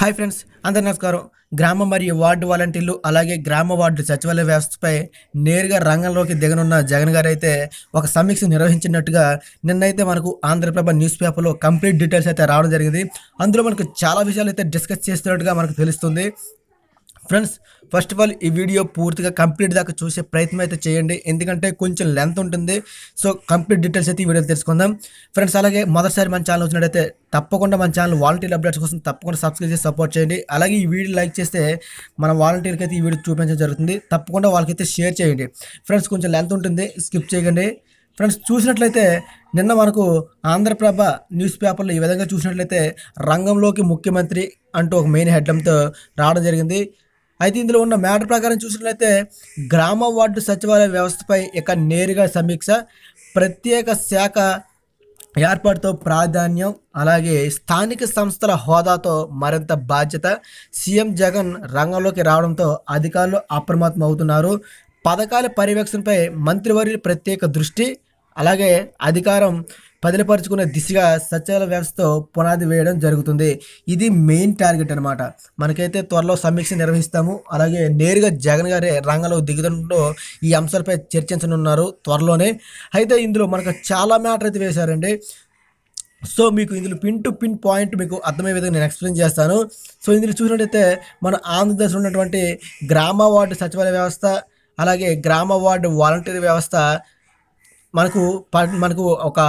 hi friends అందరు నమస్కారం గ్రామ మరియు వార్డు వాలంటీర్లు అలాగే గ్రామ వార్డు సచివాలయ వ్యవస్థపై నేరుగా రంగంలోకి దిగనున్న జగన్ గారు అయితే ఒక సమీక్ష నిర్వహించినట్టుగా నిన్నైతే మనకు ఆంధ్రప్రభ న్యూస్ పేపర్లో కంప్లీట్ డీటెయిల్స్ అయితే రావడం జరిగింది అందులో మనకు చాలా విషయాలు అయితే డిస్కస్ చేస్తున్నట్టుగా మనకు తెలుస్తుంది ఫ్రెండ్స్ ఫస్ట్ ఆఫ్ ఆల్ ఈ వీడియో పూర్తిగా కంప్లీట్ దాకా చూసే ప్రయత్నం అయితే చేయండి ఎందుకంటే కొంచెం లెంత్ ఉంటుంది సో కంప్లీట్ డీటెయిల్స్ అయితే ఈ వీడియోలో తెలుసుకుందాం ఫ్రెండ్స్ అలాగే మొదటిసారి మన ఛానల్ వచ్చినట్టయితే తప్పకుండా మన ఛానల్ వాలంటీర్ అప్డేట్స్ కోసం తప్పకుండా సబ్స్క్రైబ్ చేసి సపోర్ట్ చేయండి అలాగే ఈ వీడియో లైక్ చేస్తే మన వాలంటీర్కి అయితే ఈ వీడియో చూపించడం జరుగుతుంది తప్పకుండా వాళ్ళకైతే షేర్ చేయండి ఫ్రెండ్స్ కొంచెం లెంత్ ఉంటుంది స్కిప్ చేయకండి ఫ్రెండ్స్ చూసినట్లయితే నిన్న మనకు ఆంధ్రప్రభ న్యూస్ పేపర్లో ఈ విధంగా చూసినట్లయితే రంగంలోకి ముఖ్యమంత్రి అంటూ ఒక మెయిన్ హెడ్లంతో రావడం జరిగింది అయితే ఇందులో ఉన్న మ్యాటర్ ప్రకారం చూసినట్లయితే గ్రామ వార్డు సచివాలయ వ్యవస్థపై ఇక నేరుగా సమీక్ష ప్రత్యేక శాఖ ఏర్పాటుతో ప్రాధాన్యం అలాగే స్థానిక సంస్థల హోదాతో మరింత బాధ్యత సీఎం జగన్ రంగంలోకి రావడంతో అధికారులు అప్రమత్తం అవుతున్నారు పథకాల పర్యవేక్షణపై మంత్రివర్యులు ప్రత్యేక దృష్టి అలాగే అధికారం పదిలపరుచుకునే దిశగా సచివాలయ వ్యవస్థతో పునాది వేయడం జరుగుతుంది ఇది మెయిన్ టార్గెట్ అనమాట మనకైతే త్వరలో సమీక్ష నిర్వహిస్తాము అలాగే నేరుగా జగన్ గారే రంగంలో దిగుతుండో ఈ అంశాలపై చర్చించనున్నారు త్వరలోనే అయితే ఇందులో మనకు చాలా మ్యాటర్ అయితే వేశారండి సో మీకు ఇందులో పిన్ టు పిన్ పాయింట్ మీకు అర్థమయ్యే విధంగా నేను ఎక్స్ప్లెయిన్ చేస్తాను సో ఇందులో చూసినట్టయితే మన ఆంధ్రప్రదేశ్లో ఉన్నటువంటి గ్రామ వార్డు సచివాలయ వ్యవస్థ అలాగే గ్రామ వార్డు వాలంటీర్ వ్యవస్థ మనకు మనకు ఒక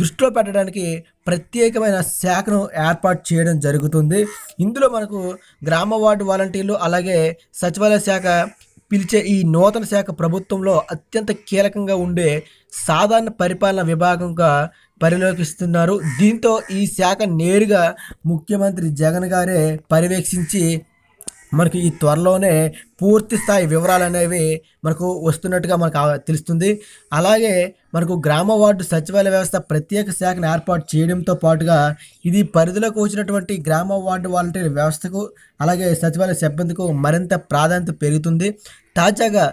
దృష్టిలో పెట్టడానికి ప్రత్యేకమైన శాఖను ఏర్పాటు చేయడం జరుగుతుంది ఇందులో మనకు గ్రామ వార్డు వాలంటీర్లు అలాగే సచివాలయ శాఖ పిలిచే ఈ నూతన శాఖ ప్రభుత్వంలో అత్యంత కీలకంగా ఉండే సాధారణ పరిపాలన విభాగంగా పరిలోకిస్తున్నారు దీంతో ఈ శాఖ నేరుగా ముఖ్యమంత్రి జగన్ గారే పర్యవేక్షించి మనకి ఈ త్వరలోనే పూర్తి స్థాయి వివరాలు అనేవి మనకు వస్తున్నట్టుగా మనకు తెలుస్తుంది అలాగే మనకు గ్రామ వార్డు సచివాలయ వ్యవస్థ ప్రత్యేక శాఖను ఏర్పాటు చేయడంతో పాటుగా ఇది పరిధిలోకి వచ్చినటువంటి గ్రామ వార్డు వాలంటీర్ వ్యవస్థకు అలాగే సచివాలయ సిబ్బందికు మరింత ప్రాధాన్యత పెరుగుతుంది తాజాగా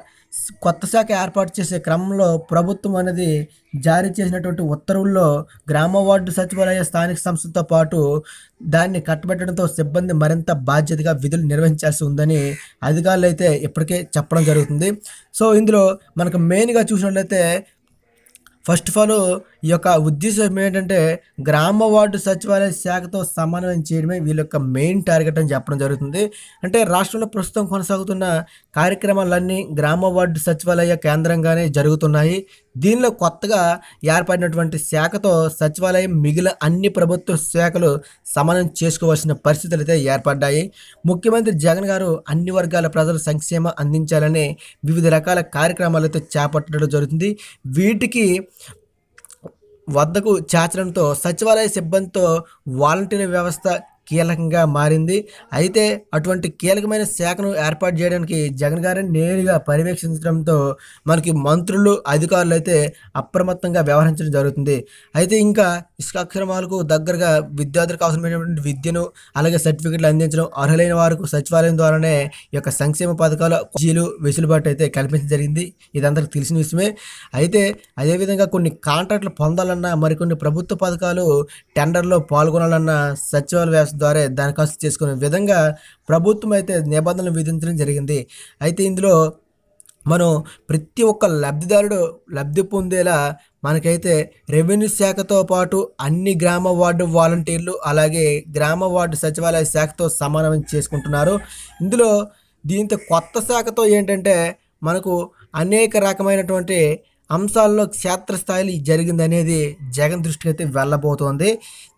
కొత్త శాఖ ఏర్పాటు చేసే క్రమంలో ప్రభుత్వం అనేది జారీ చేసినటువంటి ఉత్తర్వుల్లో గ్రామ వార్డు సచివాలయ స్థానిక సంస్థతో పాటు దాన్ని కట్టబెట్టడంతో సిబ్బంది మరింత బాధ్యతగా విధులు నిర్వహించాల్సి ఉందని అధికారులు అయితే ఇప్పటికే చెప్పడం జరుగుతుంది సో ఇందులో మనకు మెయిన్గా చూసినట్లయితే ఫస్ట్ ఆఫ్ ఆల్ ఈ యొక్క ఉద్దేశం ఏంటంటే గ్రామ వార్డు సచివాలయ శాఖతో సమన్వయం చేయడమే వీళ్ళ యొక్క మెయిన్ టార్గెట్ అని చెప్పడం జరుగుతుంది అంటే రాష్ట్రంలో ప్రస్తుతం కొనసాగుతున్న కార్యక్రమాలన్నీ గ్రామ వార్డు సచివాలయ కేంద్రంగానే జరుగుతున్నాయి దీనిలో కొత్తగా ఏర్పడినటువంటి శాఖతో సచివాలయం మిగిలిన అన్ని ప్రభుత్వ శాఖలు సమన్వయం చేసుకోవాల్సిన పరిస్థితులు అయితే ఏర్పడ్డాయి ముఖ్యమంత్రి జగన్ గారు అన్ని వర్గాల ప్రజల సంక్షేమ అందించాలని వివిధ రకాల కార్యక్రమాలతో చేపట్టడం జరుగుతుంది వీటికి వద్దకు చేర్చడంతో సచివాలయ సిబ్బందితో వాలంటీర్ వ్యవస్థ కీలకంగా మారింది అయితే అటువంటి కీలకమైన శాఖను ఏర్పాటు చేయడానికి జగన్ గారిని నేరుగా పర్యవేక్షించడంతో మనకి మంత్రులు అధికారులు అయితే అప్రమత్తంగా వ్యవహరించడం జరుగుతుంది అయితే ఇంకా అక్షరమాలకు దగ్గరగా విద్యార్థులకు అవసరమైనటువంటి విద్యను అలాగే సర్టిఫికెట్లు అందించడం అర్హులైన వారికి సచివాలయం ద్వారానే ఈ యొక్క సంక్షేమ పథకాల జీలు వెసులుబాటు అయితే కల్పించడం జరిగింది ఇది అందరికి తెలిసిన విషయమే అయితే అదేవిధంగా కొన్ని కాంట్రాక్టులు పొందాలన్నా మరికొన్ని ప్రభుత్వ పథకాలు టెండర్లో పాల్గొనాలన్నా సచివాలయ వ్యవస్థ ద్వారా దరఖాస్తు చేసుకునే విధంగా ప్రభుత్వం అయితే నిబంధనలు విధించడం జరిగింది అయితే ఇందులో మనం ప్రతి ఒక్క లబ్ధిదారుడు లబ్ధి పొందేలా మనకైతే రెవెన్యూ శాఖతో పాటు అన్ని గ్రామ వార్డు వాలంటీర్లు అలాగే గ్రామ వార్డు సచివాలయ శాఖతో సమన్వయం చేసుకుంటున్నారు ఇందులో దీంతో కొత్త శాఖతో ఏంటంటే మనకు అనేక రకమైనటువంటి అంశాల్లో క్షేత్రస్థాయిలో అనేది జగన్ దృష్టికి అయితే వెళ్ళబోతోంది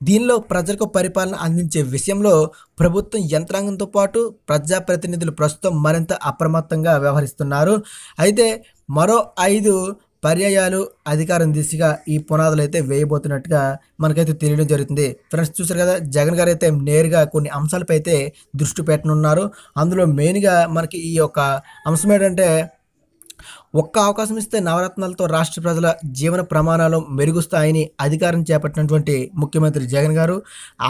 దీనిలో ప్రజలకు పరిపాలన అందించే విషయంలో ప్రభుత్వం యంత్రాంగంతో పాటు ప్రజాప్రతినిధులు ప్రస్తుతం మరింత అప్రమత్తంగా వ్యవహరిస్తున్నారు అయితే మరో ఐదు పర్యాయాలు అధికారం దిశగా ఈ పునాదులు అయితే వేయబోతున్నట్టుగా మనకైతే తెలియడం జరుగుతుంది ఫ్రెండ్స్ చూసారు కదా జగన్ గారు అయితే నేరుగా కొన్ని అంశాలపై అయితే దృష్టి పెట్టనున్నారు అందులో మెయిన్గా మనకి ఈ యొక్క అంశం ఏంటంటే ఒక్క అవకాశం ఇస్తే నవరత్నాలతో రాష్ట్ర ప్రజల జీవన ప్రమాణాలు మెరుగుస్తాయని అధికారం చేపట్టినటువంటి ముఖ్యమంత్రి జగన్ గారు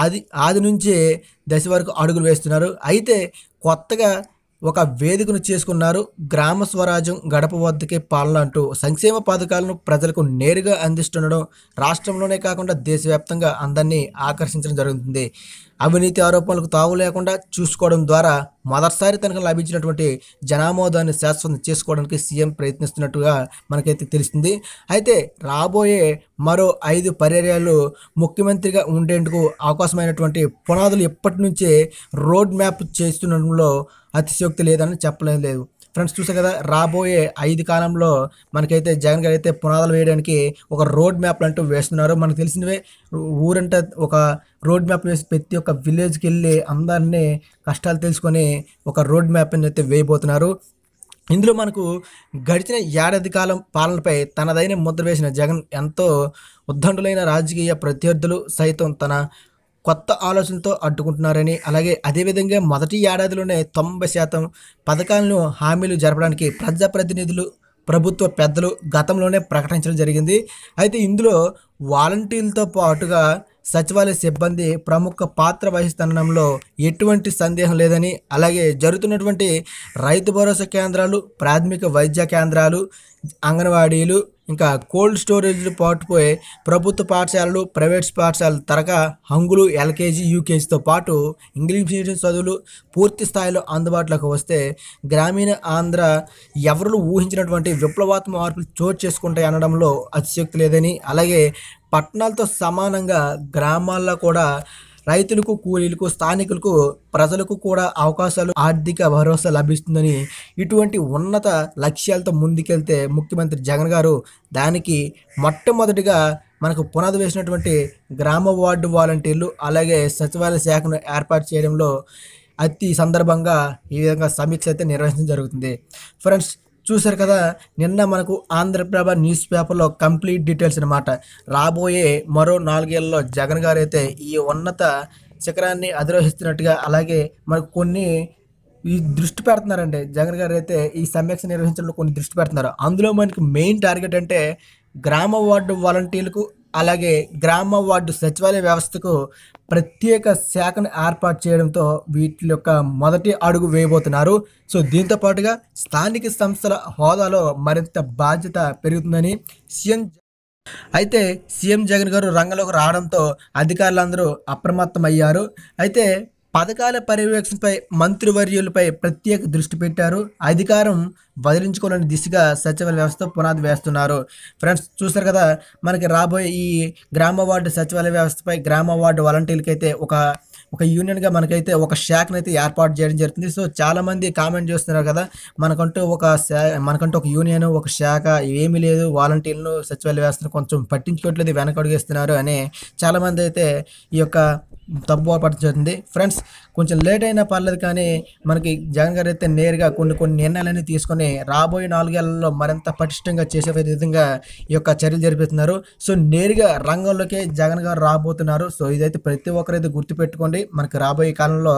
ఆది ఆది నుంచే దశ వరకు అడుగులు వేస్తున్నారు అయితే కొత్తగా ఒక వేదికను చేసుకున్నారు గ్రామ స్వరాజ్యం గడప వద్దకే పాలన అంటూ సంక్షేమ పథకాలను ప్రజలకు నేరుగా అందిస్తుండడం రాష్ట్రంలోనే కాకుండా దేశవ్యాప్తంగా అందరినీ ఆకర్షించడం జరుగుతుంది అవినీతి ఆరోపణలకు తావు లేకుండా చూసుకోవడం ద్వారా మొదటిసారి తనకు లభించినటువంటి జనామోదాన్ని శాశ్వతం చేసుకోవడానికి సీఎం ప్రయత్నిస్తున్నట్టుగా మనకైతే తెలిసింది అయితే రాబోయే మరో ఐదు పర్యాలు ముఖ్యమంత్రిగా ఉండేందుకు అవకాశమైనటువంటి పునాదులు ఎప్పటి నుంచే రోడ్ మ్యాప్ చేస్తుండడంలో అతిశయోక్తి లేదని చెప్పలేదు లేదు ఫ్రెండ్స్ చూసే కదా రాబోయే ఐదు కాలంలో మనకైతే జగన్ గారు అయితే పునాదులు వేయడానికి ఒక రోడ్ మ్యాప్లు అంటూ వేస్తున్నారు మనకు తెలిసినవే ఊరంటే ఒక రోడ్ మ్యాప్ వేసి ప్రతి ఒక్క విలేజ్కి వెళ్ళి అందరినీ కష్టాలు తెలుసుకొని ఒక రోడ్ మ్యాప్ని అయితే వేయబోతున్నారు ఇందులో మనకు గడిచిన ఏడాది కాలం పాలనపై తనదైన ముద్ర వేసిన జగన్ ఎంతో ఉద్దండులైన రాజకీయ ప్రత్యర్థులు సైతం తన కొత్త ఆలోచనతో అడ్డుకుంటున్నారని అలాగే అదేవిధంగా మొదటి ఏడాదిలోనే తొంభై శాతం పథకాలను హామీలు జరపడానికి ప్రజాప్రతినిధులు ప్రభుత్వ పెద్దలు గతంలోనే ప్రకటించడం జరిగింది అయితే ఇందులో వాలంటీర్లతో పాటుగా సచివాలయ సిబ్బంది ప్రముఖ పాత్ర వహిస్తుండడంలో ఎటువంటి సందేహం లేదని అలాగే జరుగుతున్నటువంటి రైతు భరోసా కేంద్రాలు ప్రాథమిక వైద్య కేంద్రాలు అంగన్వాడీలు ఇంకా కోల్డ్ స్టోరేజ్లు పాటుపోయే ప్రభుత్వ పాఠశాలలు ప్రైవేట్ పాఠశాలలు తరగా హంగులు ఎల్కేజీ యూకేజీతో పాటు ఇంగ్లీష్ మీడియం చదువులు పూర్తి స్థాయిలో అందుబాటులోకి వస్తే గ్రామీణ ఆంధ్ర ఎవరు ఊహించినటువంటి విప్లవాత్మక మార్పులు చోటు చేసుకుంటాయి అనడంలో అతిశక్తి లేదని అలాగే పట్టణాలతో సమానంగా గ్రామాల్లో కూడా రైతులకు కూలీలకు స్థానికులకు ప్రజలకు కూడా అవకాశాలు ఆర్థిక భరోసా లభిస్తుందని ఇటువంటి ఉన్నత లక్ష్యాలతో ముందుకెళ్తే ముఖ్యమంత్రి జగన్ గారు దానికి మొట్టమొదటిగా మనకు పునాది వేసినటువంటి గ్రామ వార్డు వాలంటీర్లు అలాగే సచివాలయ శాఖను ఏర్పాటు చేయడంలో అతి సందర్భంగా ఈ విధంగా సమీక్ష అయితే నిర్వహించడం జరుగుతుంది ఫ్రెండ్స్ చూశారు కదా నిన్న మనకు ఆంధ్రప్రభ న్యూస్ పేపర్లో కంప్లీట్ డీటెయిల్స్ అనమాట రాబోయే మరో నాలుగేళ్లలో జగన్ గారు అయితే ఈ ఉన్నత శిఖరాన్ని అధిరోహిస్తున్నట్టుగా అలాగే మనకు కొన్ని ఈ దృష్టి పెడుతున్నారండి జగన్ గారు అయితే ఈ సమీక్ష నిర్వహించడంలో కొన్ని దృష్టి పెడుతున్నారు అందులో మనకి మెయిన్ టార్గెట్ అంటే గ్రామ వార్డు వాలంటీర్లకు అలాగే గ్రామ వార్డు సచివాలయ వ్యవస్థకు ప్రత్యేక శాఖను ఏర్పాటు చేయడంతో వీటి యొక్క మొదటి అడుగు వేయబోతున్నారు సో దీంతో పాటుగా స్థానిక సంస్థల హోదాలో మరింత బాధ్యత పెరుగుతుందని సీఎం అయితే సీఎం జగన్ గారు రంగంలోకి రావడంతో అధికారులందరూ అప్రమత్తమయ్యారు అయితే పథకాల పర్యవేక్షణపై మంత్రివర్యులపై ప్రత్యేక దృష్టి పెట్టారు అధికారం వదిలించుకోలేని దిశగా సచివాలయ వ్యవస్థ పునాది వేస్తున్నారు ఫ్రెండ్స్ చూస్తారు కదా మనకి రాబోయే ఈ గ్రామ వార్డు సచివాలయ వ్యవస్థపై గ్రామ వార్డు వాలంటీర్లకి అయితే ఒక ఒక యూనియన్గా మనకైతే ఒక శాఖను అయితే ఏర్పాటు చేయడం జరుగుతుంది సో చాలామంది కామెంట్ చేస్తున్నారు కదా మనకంటూ ఒక మనకంటూ ఒక యూనియన్ ఒక శాఖ ఏమీ లేదు వాలంటీర్లను సచివాలయ వ్యవస్థను కొంచెం పట్టించుకోవట్లేదు వెనకడుగేస్తున్నారు అని చాలామంది అయితే ఈ యొక్క తప్పు పడుతుంది ఫ్రెండ్స్ కొంచెం లేట్ అయినా పర్లేదు కానీ మనకి జగన్ గారు అయితే నేరుగా కొన్ని కొన్ని నిర్ణయాలన్నీ తీసుకొని రాబోయే నాలుగేళ్లలో మరింత పటిష్టంగా చేసే విధంగా ఈ యొక్క చర్యలు జరిపిస్తున్నారు సో నేరుగా రంగంలోకే జగన్ గారు రాబోతున్నారు సో ఇదైతే ప్రతి ఒక్కరైతే గుర్తుపెట్టుకోండి మనకి రాబోయే కాలంలో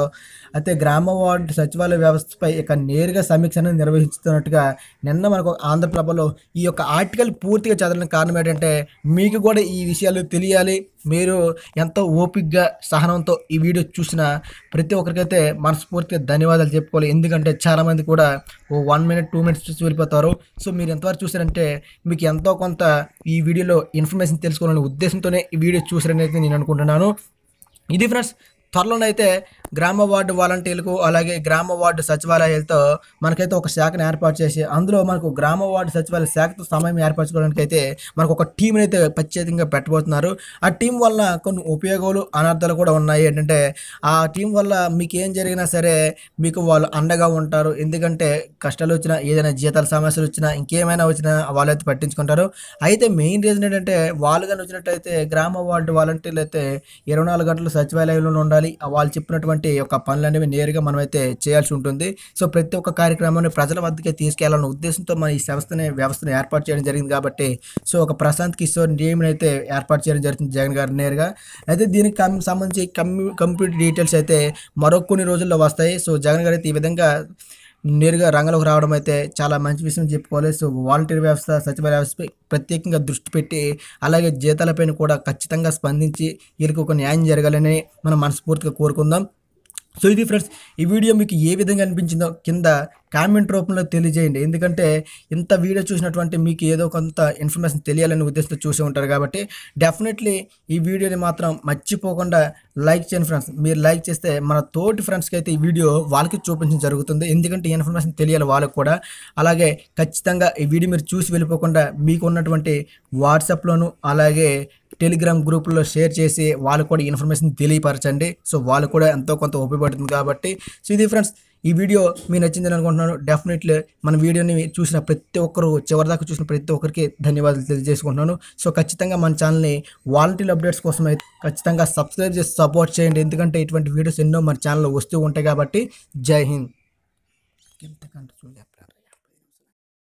అయితే గ్రామ వార్డు సచివాలయ వ్యవస్థపై ఇక నేరుగా సమీక్ష అనేది నిర్వహిస్తున్నట్టుగా నిన్న మనకు ఆంధ్రప్రభలో ఈ యొక్క ఆర్టికల్ పూర్తిగా చదవడానికి కారణం ఏంటంటే మీకు కూడా ఈ విషయాలు తెలియాలి మీరు ఎంతో ఓపిక్గా సహనంతో ఈ వీడియో చూసిన ప్రతి ఒక్కరికైతే మనస్ఫూర్తిగా ధన్యవాదాలు చెప్పుకోవాలి ఎందుకంటే చాలామంది కూడా ఓ వన్ మినిట్ టూ మినిట్స్ చూసి వెళ్ళిపోతారు సో మీరు ఎంతవరకు చూసారంటే మీకు ఎంతో కొంత ఈ వీడియోలో ఇన్ఫర్మేషన్ తెలుసుకోవాలనే ఉద్దేశంతోనే ఈ వీడియో చూసారని అయితే నేను అనుకుంటున్నాను ఇది ఫ్రెండ్స్ త్వరలోనైతే గ్రామ వార్డు వాలంటీర్లకు అలాగే గ్రామ వార్డు సచివాలయాలతో మనకైతే ఒక శాఖను ఏర్పాటు చేసి అందులో మనకు గ్రామ వార్డు సచివాలయ శాఖతో సమయం ఏర్పరచుకోవడానికి అయితే మనకు ఒక టీంని అయితే ప్రత్యేకంగా పెట్టబోతున్నారు ఆ టీం వల్ల కొన్ని ఉపయోగాలు అనర్థాలు కూడా ఉన్నాయి ఏంటంటే ఆ టీం వల్ల మీకు ఏం జరిగినా సరే మీకు వాళ్ళు అండగా ఉంటారు ఎందుకంటే కష్టాలు వచ్చినా ఏదైనా జీతాల సమస్యలు వచ్చినా ఇంకేమైనా వచ్చినా వాళ్ళైతే పట్టించుకుంటారు అయితే మెయిన్ రీజన్ ఏంటంటే వాళ్ళు కానీ వచ్చినట్టయితే గ్రామ వార్డు వాలంటీర్లు అయితే ఇరవై నాలుగు గంటలు సచివాలయంలో ఉండాలి వాళ్ళు చెప్పినటువంటి ఇలాంటి యొక్క పనులనేవి నేరుగా మనమైతే చేయాల్సి ఉంటుంది సో ప్రతి ఒక్క కార్యక్రమాన్ని ప్రజల వద్దకే తీసుకెళ్లాలన్న ఉద్దేశంతో మన ఈ సంస్థని వ్యవస్థను ఏర్పాటు చేయడం జరిగింది కాబట్టి సో ఒక ప్రశాంత్ కిషోర్ నియమిని అయితే ఏర్పాటు చేయడం జరిగింది జగన్ గారు నేరుగా అయితే దీనికి సంబంధించి కమ్యూ కంప్యూటర్ డీటెయిల్స్ అయితే మరో కొన్ని రోజుల్లో వస్తాయి సో జగన్ గారు అయితే ఈ విధంగా నేరుగా రంగంలోకి రావడం అయితే చాలా మంచి విషయం చెప్పుకోవాలి సో వాలంటీర్ వ్యవస్థ సచివాలయ వ్యవస్థపై ప్రత్యేకంగా దృష్టి పెట్టి అలాగే జీతాలపైన కూడా ఖచ్చితంగా స్పందించి వీరికి ఒక న్యాయం జరగాలని మనం మనస్ఫూర్తిగా కోరుకుందాం సో ఇది ఫ్రెండ్స్ ఈ వీడియో మీకు ఏ విధంగా అనిపించిందో కింద కామెంట్ రూపంలో తెలియజేయండి ఎందుకంటే ఇంత వీడియో చూసినటువంటి మీకు ఏదో కొంత ఇన్ఫర్మేషన్ తెలియాలనే ఉద్దేశంతో చూసి ఉంటారు కాబట్టి డెఫినెట్లీ ఈ వీడియోని మాత్రం మర్చిపోకుండా లైక్ చేయండి ఫ్రెండ్స్ మీరు లైక్ చేస్తే మన తోటి ఫ్రెండ్స్కి అయితే ఈ వీడియో వాళ్ళకి చూపించడం జరుగుతుంది ఎందుకంటే ఈ ఇన్ఫర్మేషన్ తెలియాలి వాళ్ళకి కూడా అలాగే ఖచ్చితంగా ఈ వీడియో మీరు చూసి వెళ్ళిపోకుండా మీకు ఉన్నటువంటి వాట్సాప్లోను అలాగే టెలిగ్రామ్ గ్రూపుల్లో షేర్ చేసి వాళ్ళు కూడా ఇన్ఫర్మేషన్ తెలియపరచండి సో వాళ్ళు కూడా ఎంతో కొంత ఉపయోగపడుతుంది కాబట్టి సో ఇది ఫ్రెండ్స్ ఈ వీడియో మీ నచ్చిందని అనుకుంటున్నాను డెఫినెట్లీ మన వీడియోని చూసిన ప్రతి ఒక్కరు చివరిదాకా చూసిన ప్రతి ఒక్కరికి ధన్యవాదాలు తెలియజేసుకుంటున్నాను సో ఖచ్చితంగా మన ఛానల్ని వాలంటీర్ అప్డేట్స్ కోసం అయితే ఖచ్చితంగా సబ్స్క్రైబ్ చేసి సపోర్ట్ చేయండి ఎందుకంటే ఇటువంటి వీడియోస్ ఎన్నో మన ఛానల్లో వస్తూ ఉంటాయి కాబట్టి జై హింద్